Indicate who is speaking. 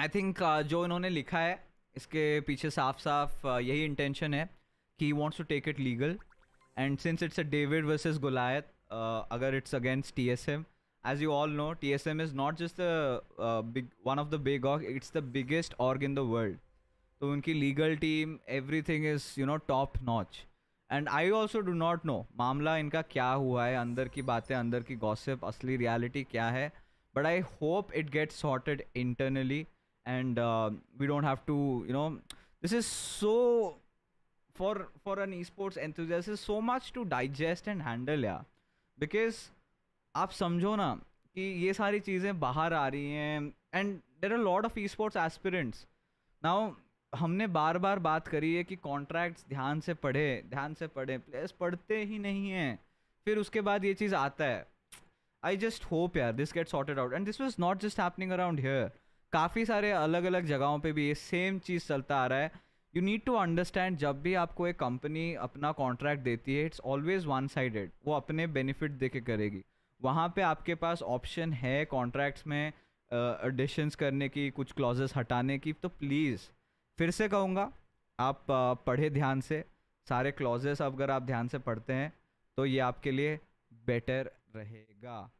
Speaker 1: I think uh, जो इन्होंने लिखा है इसके पीछे साफ साफ uh, यही इंटेंशन है कि he wants to take it legal and since it's a David versus Goliath अगर it's against T S M as you all know T S M is not just big one of the big org it's the biggest org in the world तो उनकी legal team everything is you know top notch and I also do not know मामला इनका क्या हुआ है अंदर की बातें अंदर की गॉसिप असली रियालिटी क्या है but I hope it get sorted internally and uh, we don't have to you know this is so for for an esports enthusiast is so much to digest and handle yeah because आप समझो ना कि ये सारी चीज़ें बाहर आ रही हैं and there are lot of esports aspirants now हमने बार बार बात करी है कि कॉन्ट्रैक्ट्स ध्यान से पढ़े ध्यान से पढ़े प्लेयर्स पढ़ते ही नहीं हैं फिर उसके बाद ये चीज़ आता है आई जस्ट होप यार this get sorted out and this was not just happening around here काफ़ी सारे अलग अलग जगहों पे भी ये सेम चीज़ चलता आ रहा है यू नीड टू अंडरस्टैंड जब भी आपको एक कंपनी अपना कॉन्ट्रैक्ट देती है इट्स ऑलवेज वन साइडेड वो अपने बेनिफिट दे के करेगी वहाँ पे आपके पास ऑप्शन है कॉन्ट्रैक्ट्स में एडिशंस uh, करने की कुछ क्लॉजेस हटाने की तो प्लीज़ फिर से कहूँगा आप uh, पढ़े ध्यान से सारे क्लॉजेस अगर आप ध्यान से पढ़ते हैं तो ये आपके लिए बेटर रहेगा